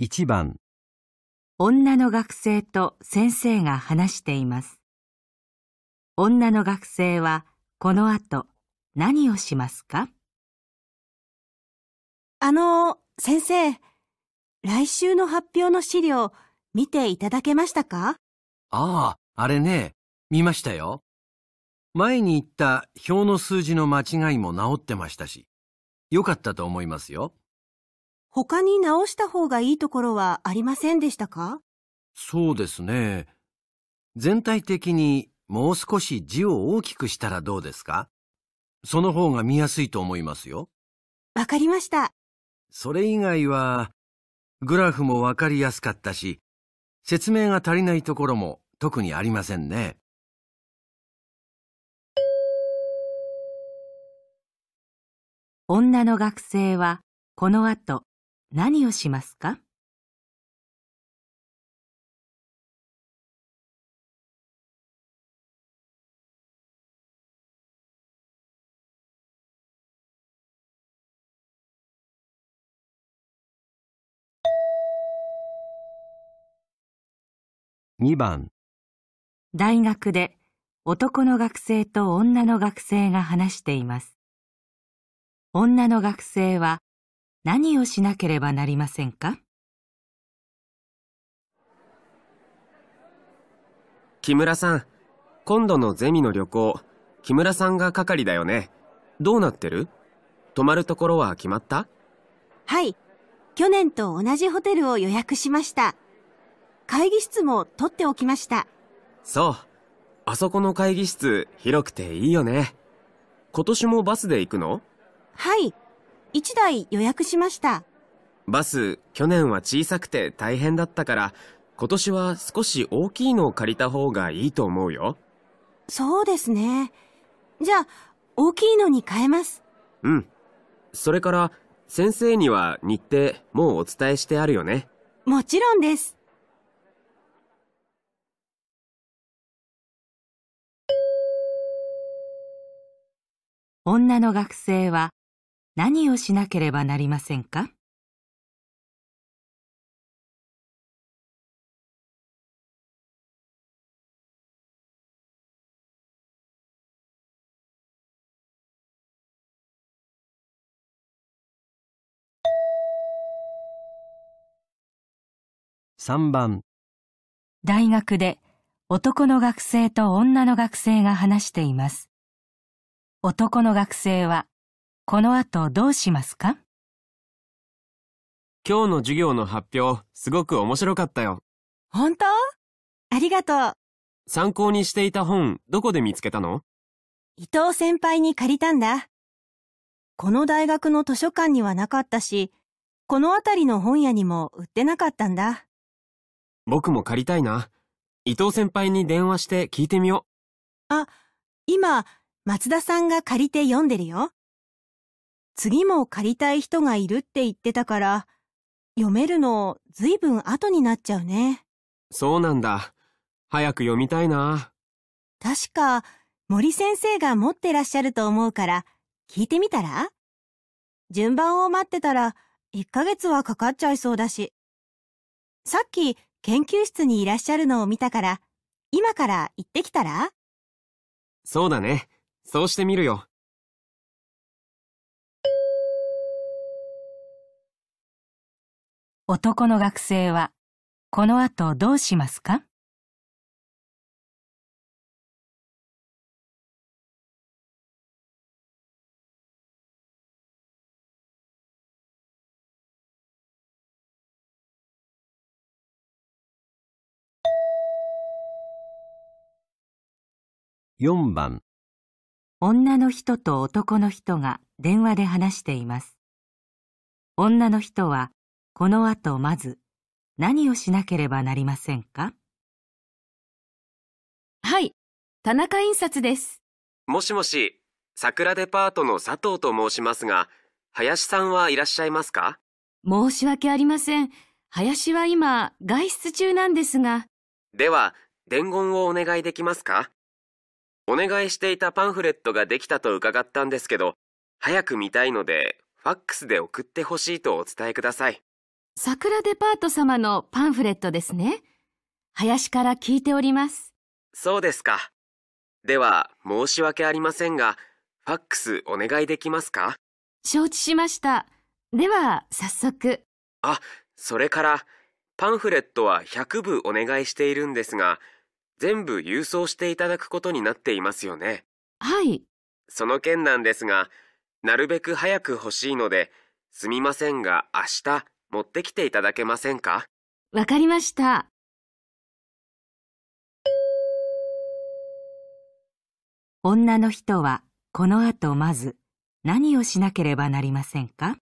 1番女の学生と先生が話しています。女の学生はこの後何をしますかあの、先生、来週の発表の資料見ていただけましたかああ、あれね、見ましたよ。前に言った表の数字の間違いも直ってましたし、良かったと思いますよ。他に直した方がいいところはありませんでしたかそうですね。全体的にもう少し字を大きくしたらどうですかその方が見やすいと思いますよ。わかりました。それ以外は、グラフもわかりやすかったし、説明が足りないところも特にありませんね。女の学生はこの後何をしますか2番大学で男の学生と女の学生が話しています。女の学生は何をしなければなりませんか木村さん、今度のゼミの旅行、木村さんが係だよね。どうなってる泊まるところは決まったはい。去年と同じホテルを予約しました。会議室も取っておきました。そう。あそこの会議室、広くていいよね。今年もバスで行くのはい。1台予約しました。バス、去年は小さくて大変だったから、今年は少し大きいのを借りた方がいいと思うよ。そうですね。じゃあ、大きいのに変えます。うん。それから、先生には日程、もうお伝えしてあるよね。もちろんです。女の学生は何をしなければなりませんか3番大学で男の学生と女の学生が話しています。男の学生はこの後どうしますか今日の授業の発表、すごく面白かったよ。本当ありがとう。参考にしていた本、どこで見つけたの伊藤先輩に借りたんだ。この大学の図書館にはなかったし、この辺りの本屋にも売ってなかったんだ。僕も借りたいな。伊藤先輩に電話して聞いてみよう。あ、今、松田さんが借りて読んでるよ。次も借りたい人がいるって言ってたから、読めるの随分後になっちゃうね。そうなんだ。早く読みたいな。確か、森先生が持ってらっしゃると思うから、聞いてみたら順番を待ってたら、1ヶ月はかかっちゃいそうだし。さっき研究室にいらっしゃるのを見たから、今から行ってきたらそうだね。そうしてみるよ。男の学生はこの後どうしますか4番女の人と男の人が電話で話しています。女の人はこの後まず何をしなければなりませんかはい、田中印刷です。もしもし、桜デパートの佐藤と申しますが、林さんはいらっしゃいますか申し訳ありません。林は今、外出中なんですが。では、伝言をお願いできますかお願いしていたパンフレットができたと伺ったんですけど、早く見たいので、ファックスで送ってほしいとお伝えください。桜デパート様のパンフレットですね。林から聞いております。そうですか。では、申し訳ありませんが、ファックスお願いできますか承知しました。では、早速。あ、それから、パンフレットは100部お願いしているんですが、全部郵送していただくことになっていますよね。はい。その件なんですが、なるべく早く欲しいので、すみませんが明日持ってきていただけませんかわかりました。女の人はこの後まず何をしなければなりませんか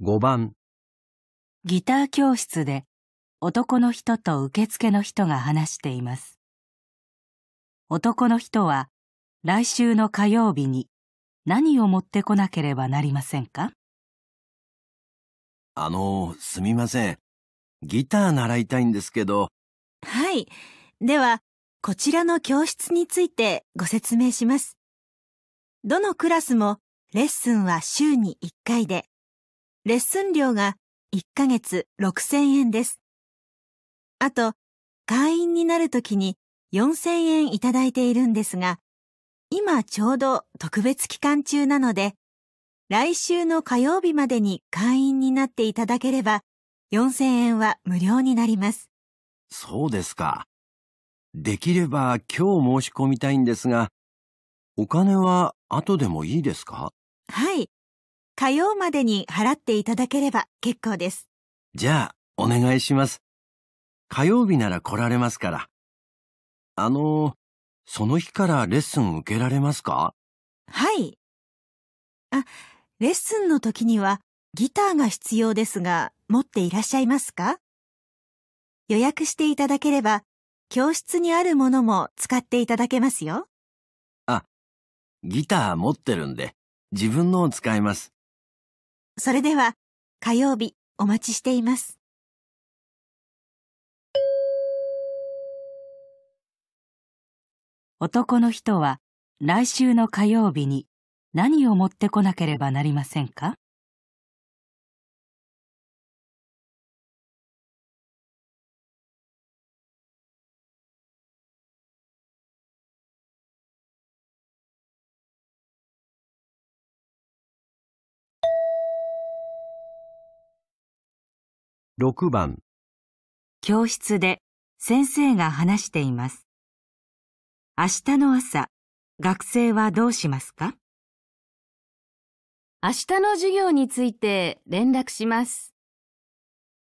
5番ギター教室で男の人と受付の人が話しています男の人は来週の火曜日に何を持ってこなければなりませんかあのすみませんギター習いたいんですけどはいではこちらの教室についてご説明しますどのクラスもレッスンは週に1回でレッスン料が1ヶ月6000円です。あと、会員になるときに4000円いただいているんですが、今ちょうど特別期間中なので、来週の火曜日までに会員になっていただければ、4000円は無料になります。そうですか。できれば今日申し込みたいんですが、お金は後でもいいですかはい。火曜までに払っていただければ結構です。じゃあ、お願いします。火曜日なら来られますから。あの、その日からレッスン受けられますかはい。あ、レッスンの時にはギターが必要ですが、持っていらっしゃいますか予約していただければ、教室にあるものも使っていただけますよ。あ、ギター持ってるんで、自分のを使います。それでは火曜日お待ちしています。男の人は来週の火曜日に何を持ってこなければなりませんか6番教室で先生が話しています。明日の朝、学生はどうしますか明日の授業について連絡します。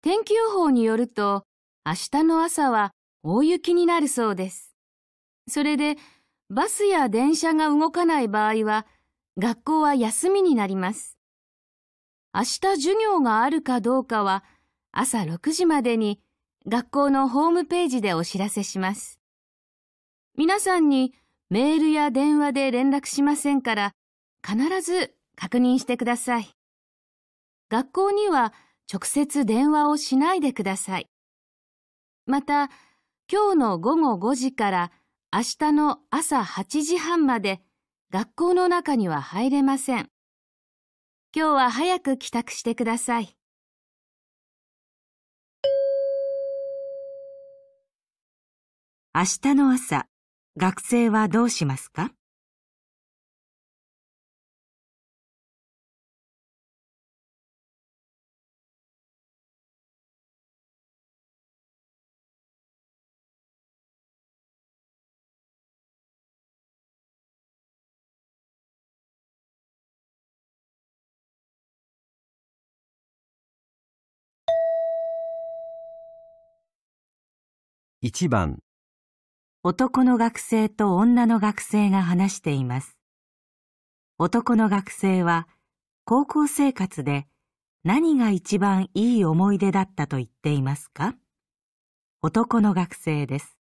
天気予報によると、明日の朝は大雪になるそうです。それで、バスや電車が動かない場合は、学校は休みになります。明日授業があるかどうかは、朝6時までに学校のホームページでお知らせします。皆さんにメールや電話で連絡しませんから必ず確認してください。学校には直接電話をしないでください。また、今日の午後5時から明日の朝8時半まで学校の中には入れません。今日は早く帰宅してください。明日の朝、学生はどうしますか1番男の学生と女の学生が話しています。男の学生は高校生活で何が一番いい思い出だったと言っていますか男の学生です。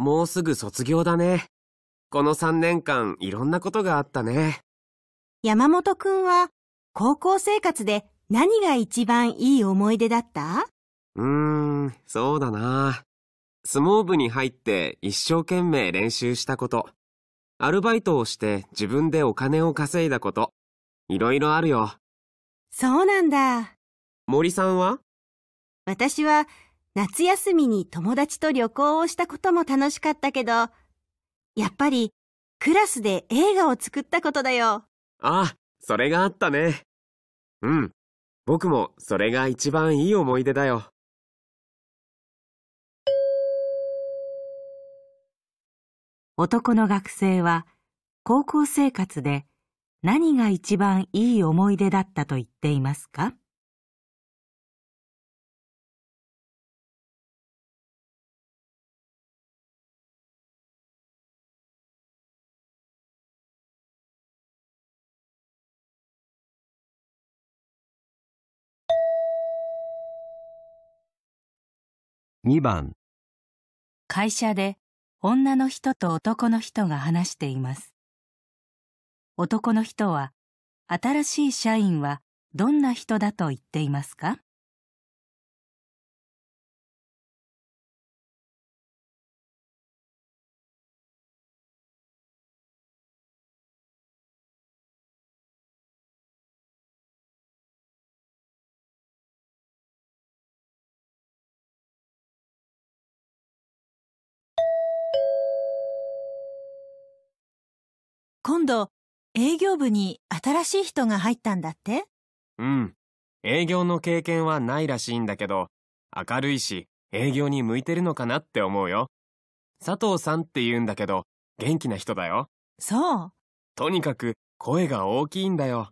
もうすぐ卒業だね。この3年間いろんなことがあったね。山本くんは高校生活で何が一番いい思い出だったうーん、そうだな。相撲部に入って一生懸命練習したこと。アルバイトをして自分でお金を稼いだこと。いろいろあるよ。そうなんだ。森さんは私は夏休みに友達と旅行をしたことも楽しかったけど、やっぱりクラスで映画を作ったことだよ。ああ、それがあったね。うん。僕もそれが一番いい思い出だよ。男の学生は高校生活で何が一番いい思い出だったと言っていますか2番会社で女の人と男の人が話しています男の人は新しい社員はどんな人だと言っていますか度、営業部に新しい人が入ったんだってうん。営業の経験はないらしいんだけど、明るいし、営業に向いてるのかなって思うよ。佐藤さんって言うんだけど、元気な人だよ。そう。とにかく、声が大きいんだよ。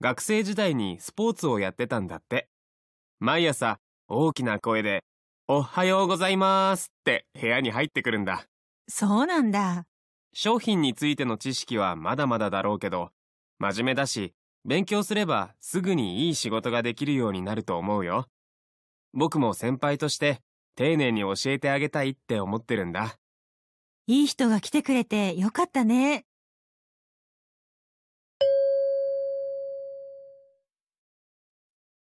学生時代にスポーツをやってたんだって。毎朝、大きな声で、おはようございますって部屋に入ってくるんだ。そうなんだ。商品についての知識はまだまだだろうけど、真面目だし、勉強すればすぐにいい仕事ができるようになると思うよ。僕も先輩として丁寧に教えてあげたいって思ってるんだ。いい人が来てくれてよかったね。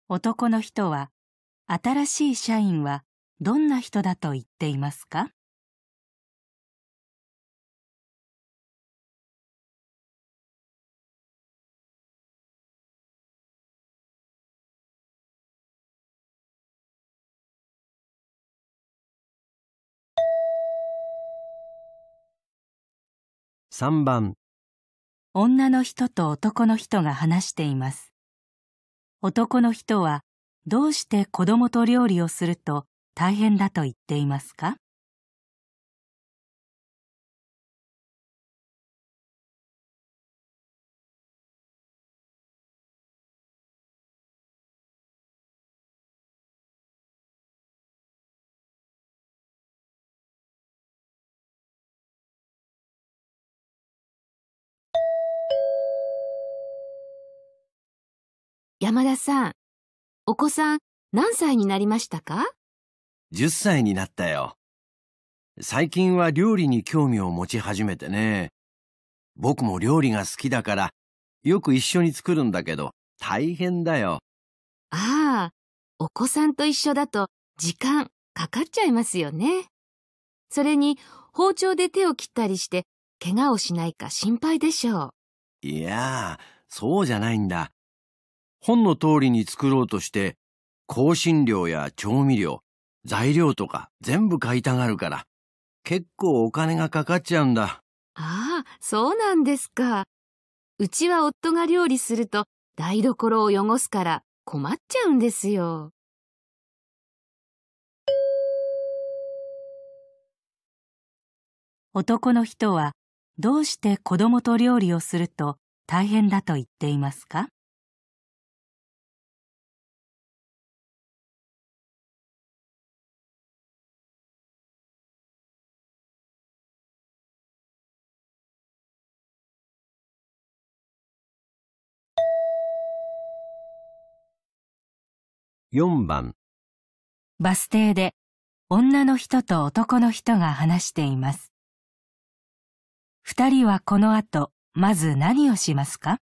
男の人は、新しい社員はどんな人だと言っていますか3番女の人と男の人が話しています男の人はどうして子供と料理をすると大変だと言っていますか山田さん、お子さん何歳になりましたか ?10 歳になったよ。最近は料理に興味を持ち始めてね。僕も料理が好きだから、よく一緒に作るんだけど、大変だよ。ああ、お子さんと一緒だと時間かかっちゃいますよね。それに包丁で手を切ったりして怪我をしないか心配でしょう。いやあ、そうじゃないんだ。本の通りに作ろうとして、香辛料や調味料、材料とか全部買いたがるから、結構お金がかかっちゃうんだ。ああ、そうなんですか。うちは夫が料理すると台所を汚すから困っちゃうんですよ。男の人はどうして子供と料理をすると大変だと言っていますか4番バス停で女の人と男の人が話しています。二人はこの後、まず何をしますか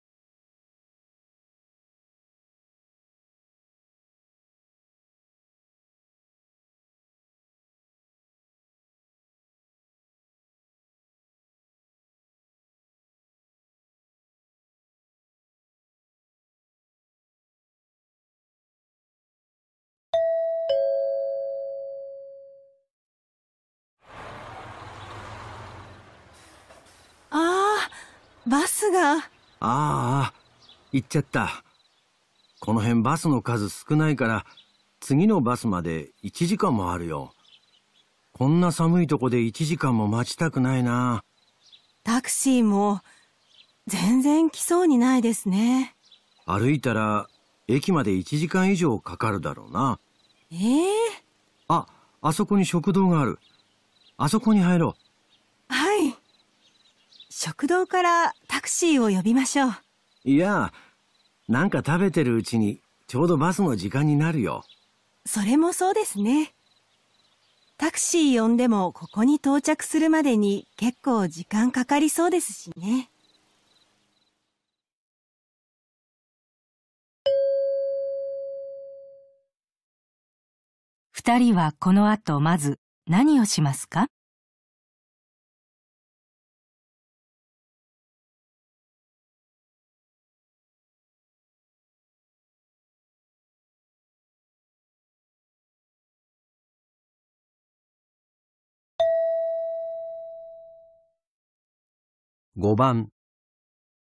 バスが。ああ、行っちゃった。この辺バスの数少ないから、次のバスまで1時間もあるよ。こんな寒いとこで1時間も待ちたくないな。タクシーも、全然来そうにないですね。歩いたら、駅まで1時間以上かかるだろうな。ええー、あ、あそこに食堂がある。あそこに入ろう。はい。食堂からタクシーを呼びましょう。いや、なんか食べてるうちにちょうどバスの時間になるよ。それもそうですね。タクシー呼んでもここに到着するまでに結構時間かかりそうですしね。二人はこの後まず何をしますか5番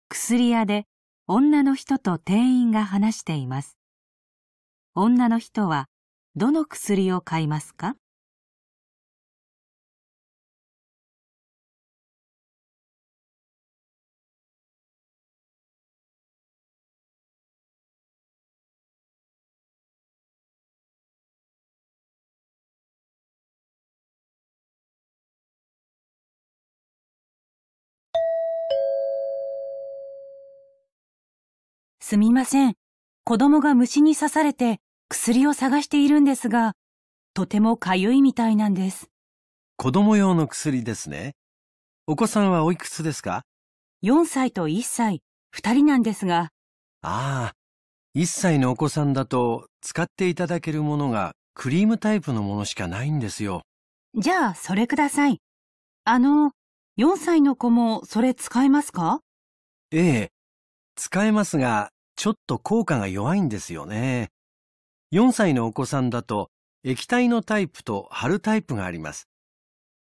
薬屋で女の人と店員が話しています。女の人はどの薬を買いますかすみません。子供が虫に刺されて薬を探しているんですが、とてもかゆいみたいなんです。子供用の薬ですね。お子さんはおいくつですか ?4 歳と1歳、2人なんですが。ああ、1歳のお子さんだと使っていただけるものがクリームタイプのものしかないんですよ。じゃあ、それください。あの、4歳の子もそれ使えますかええ、使えますが、ちょっと効果が弱いんですよね。4歳のお子さんだと液体のタイプと貼るタイプがあります。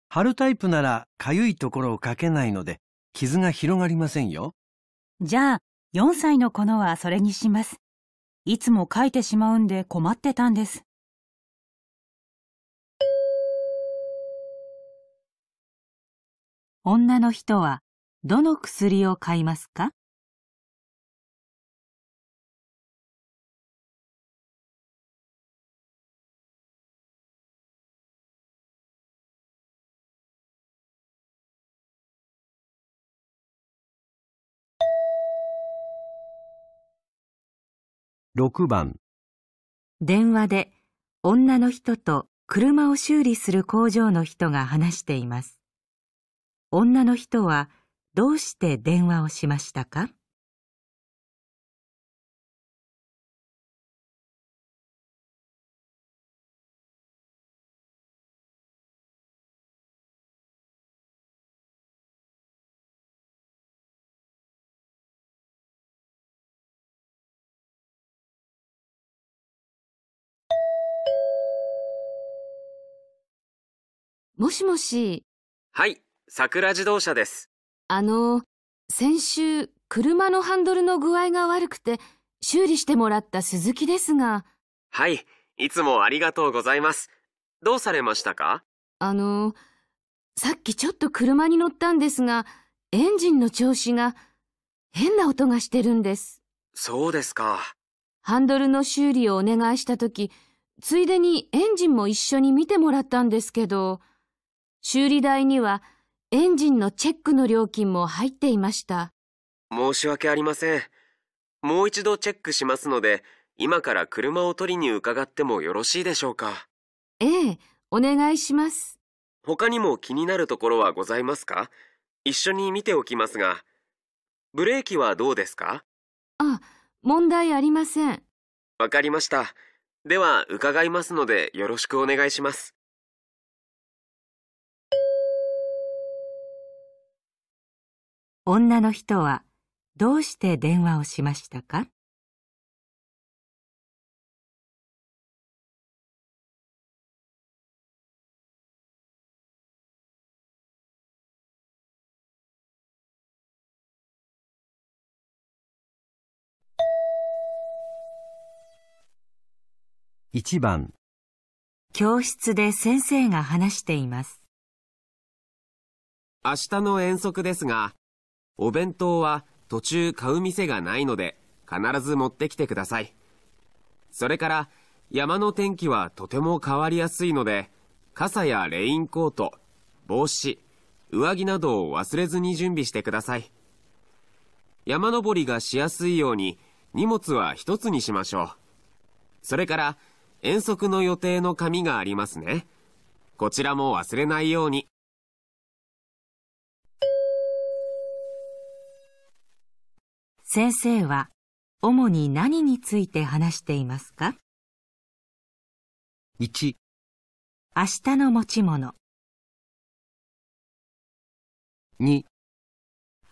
貼るタイプならかゆいところをかけないので傷が広がりませんよ。じゃあ4歳の子のはそれにします。いつも書いてしまうんで困ってたんです。女の人はどの薬を買いますか6番電話で女の人と車を修理する工場の人が話しています。女の人はどうして電話をしましたかもしもし。はい、桜自動車です。あの、先週、車のハンドルの具合が悪くて、修理してもらった鈴木ですが。はい、いつもありがとうございます。どうされましたかあの、さっきちょっと車に乗ったんですが、エンジンの調子が変な音がしてるんです。そうですか。ハンドルの修理をお願いした時、ついでにエンジンも一緒に見てもらったんですけど。修理代にはエンジンのチェックの料金も入っていました。申し訳ありません。もう一度チェックしますので、今から車を取りに伺ってもよろしいでしょうか。ええ、お願いします。他にも気になるところはございますか一緒に見ておきますが。ブレーキはどうですかあ、問題ありません。わかりました。では、伺いますのでよろしくお願いします。女の人はどうして電話をしましたか1番教室で先生が話しています明日の遠足ですがお弁当は途中買う店がないので、必ず持ってきてください。それから、山の天気はとても変わりやすいので、傘やレインコート、帽子、上着などを忘れずに準備してください。山登りがしやすいように、荷物は一つにしましょう。それから、遠足の予定の紙がありますね。こちらも忘れないように。先生は主に何について話していますか ?1 明日の持ち物2明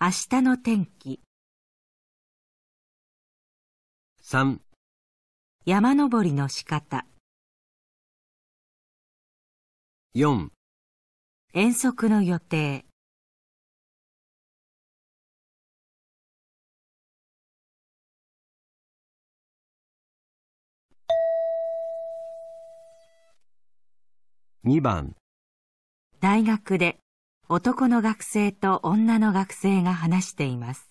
日の天気3山登りの仕方4遠足の予定2番大学で男の学生と女の学生が話しています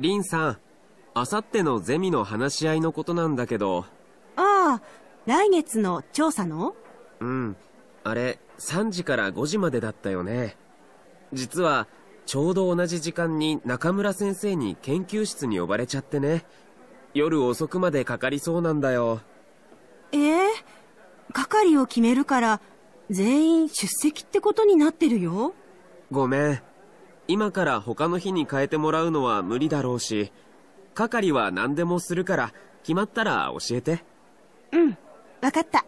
凛さんあさってのゼミの話し合いのことなんだけどああ来月の調査のうんあれ3時から5時までだったよね実はちょうど同じ時間に中村先生に研究室に呼ばれちゃってね夜遅くまでかかりそうなんだよ。ええー、係を決めるから、全員出席ってことになってるよ。ごめん。今から他の日に変えてもらうのは無理だろうし、係は何でもするから、決まったら教えて。うん、わかった。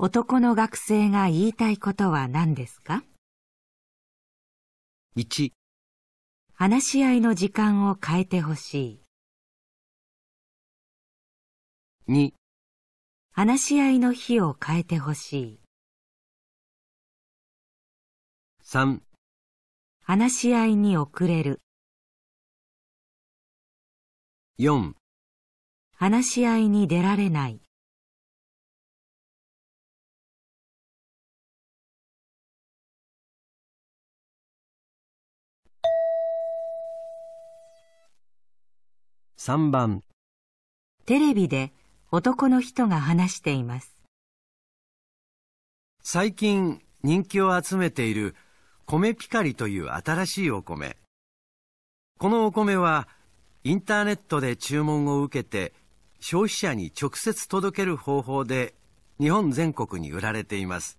男の学生が言いたいことは何ですか1話し合いの時間を変えてほしい。2話し合いの日を変えてほしい。3話し合いに遅れる。4話し合いに出られない。3番テレビで男の人が話しています最近人気を集めている米ピカリという新しいお米このお米はインターネットで注文を受けて消費者に直接届ける方法で日本全国に売られています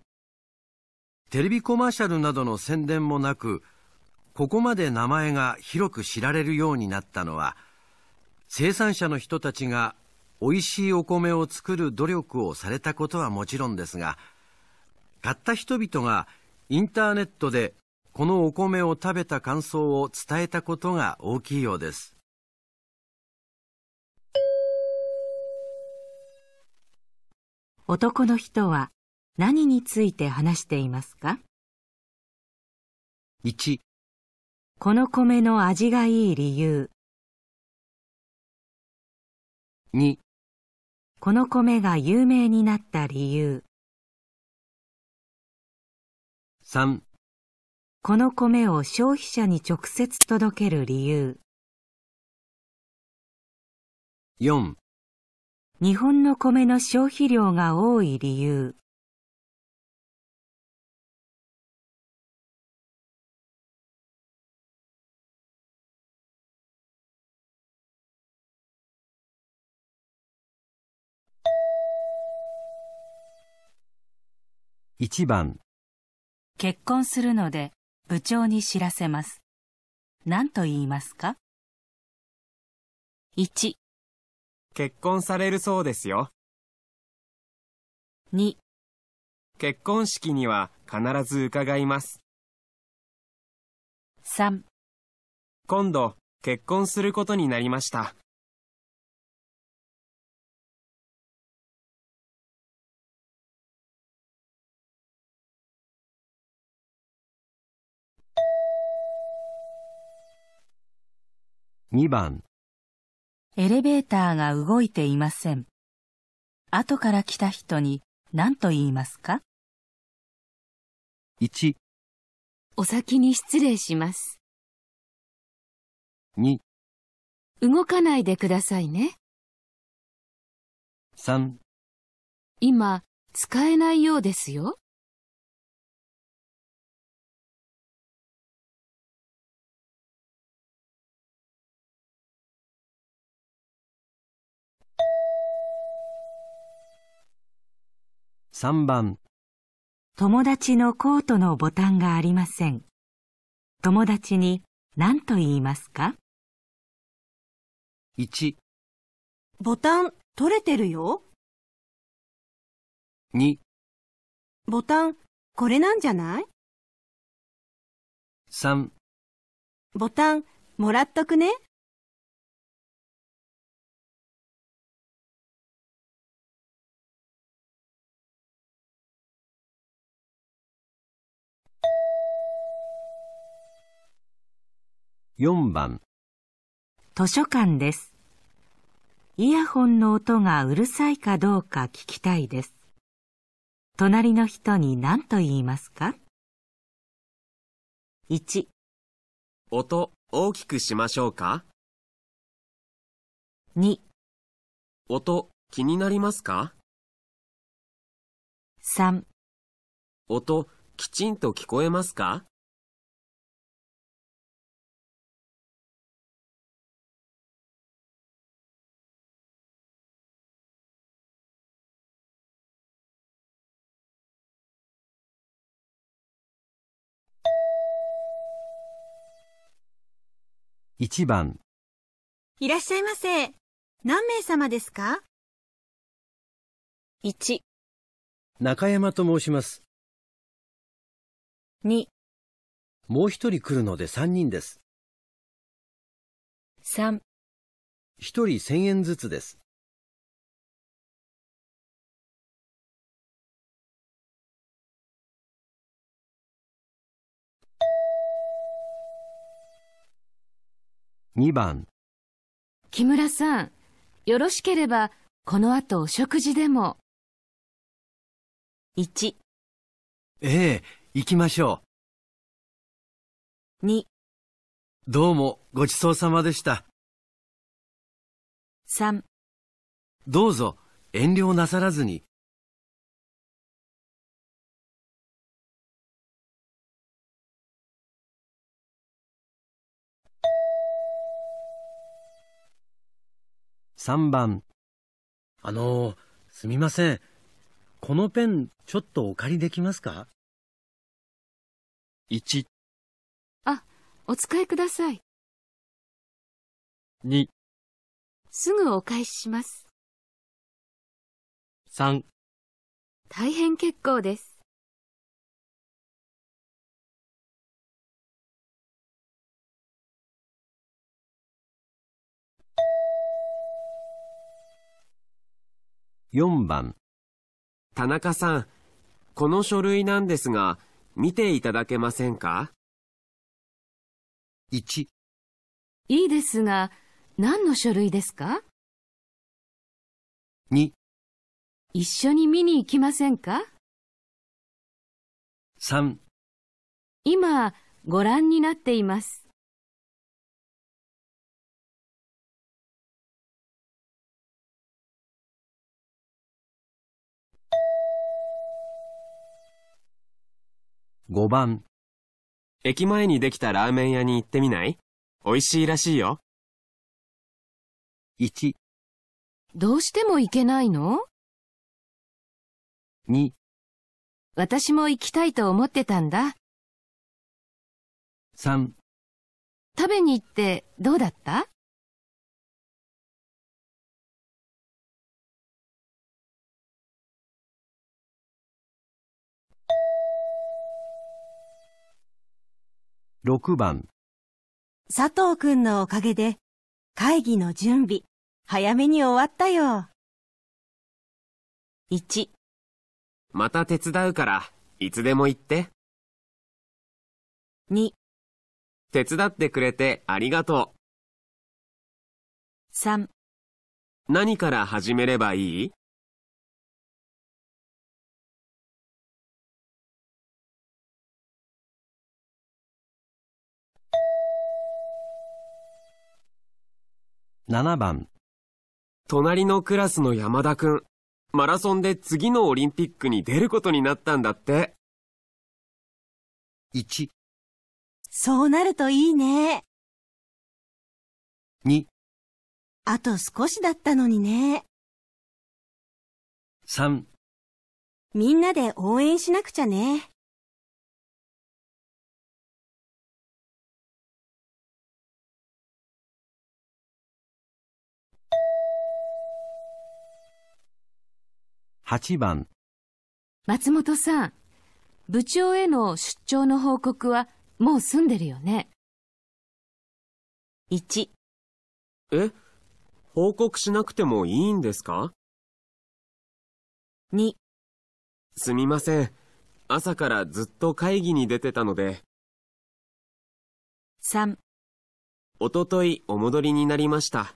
テレビコマーシャルなどの宣伝もなくここまで名前が広く知られるようになったのは生産者の人たちがおいしいお米を作る努力をされたことはもちろんですが、買った人々がインターネットでこのお米を食べた感想を伝えたことが大きいようです。男の人は何について話していますか ?1 この米の味がいい理由2この米が有名になった理由3この米を消費者に直接届ける理由4日本の米の消費量が多い理由1番結婚するので部長に知らせます。何と言いますか ?1 結婚されるそうですよ。2結婚式には必ず伺います。3今度結婚することになりました。2番エレベーターが動いていません。後から来た人に何と言いますか ?1、お先に失礼します。2、動かないでくださいね。3、今、使えないようですよ。3番友達のコートのボタンがありません。友達に何と言いますか ?1、ボタン取れてるよ。2、ボタンこれなんじゃない3ボタンもらっとくね。4番図書館です。イヤホンの音がうるさいかどうか聞きたいです。隣の人に何と言いますか ?1 音大きくしましょうか ?2 音気になりますか ?3 音きちんと聞こえますか1番いらっしゃいませ。何名様ですか ?1、中山と申します。2、もう一人来るので3人です。3、一人1000円ずつです。2番木村さん、よろしければこの後お食事でも。1、ええ、行きましょ2、う。どうもごちそうさまでした。3。どうぞ遠慮なさらずに。3番。あのすみません。このペン、ちょっとお借りできますか ?1、あ、お使いください。2、すぐお返しします。3、大変結構です。4番田中さん、この書類なんですが、見ていただけませんか ?1、いいですが、何の書類ですか2、一緒に見に行きませんか3今、ご覧になっています。5番。駅前にできたラーメン屋に行ってみない美味しいらしいよ。1、どうしても行けないの2、私も行きたいと思ってたんだ。3、食べに行ってどうだった6番佐藤くんのおかげで会議の準備早めに終わったよ。1また手伝うからいつでも言って。2手伝ってくれてありがとう。3何から始めればいい7番隣のクラスの山田くん、マラソンで次のオリンピックに出ることになったんだって。1そうなるといいね。2あと少しだったのにね。3みんなで応援しなくちゃね。8番松本さん、部長への出張の報告はもう済んでるよね。1、え報告しなくてもいいんですか2、すみません。朝からずっと会議に出てたので、3おとといお戻りになりました。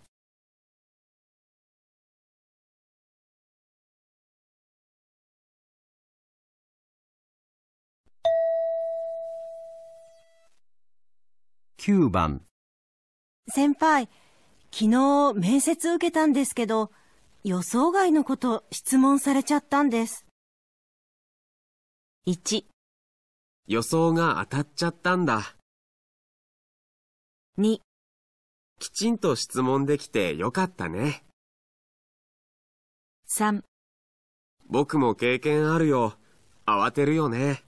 9番先輩、昨日面接受けたんですけど、予想外のこと質問されちゃったんです。1予想が当たっちゃったんだ。2きちんと質問できてよかったね。3僕も経験あるよ。慌てるよね。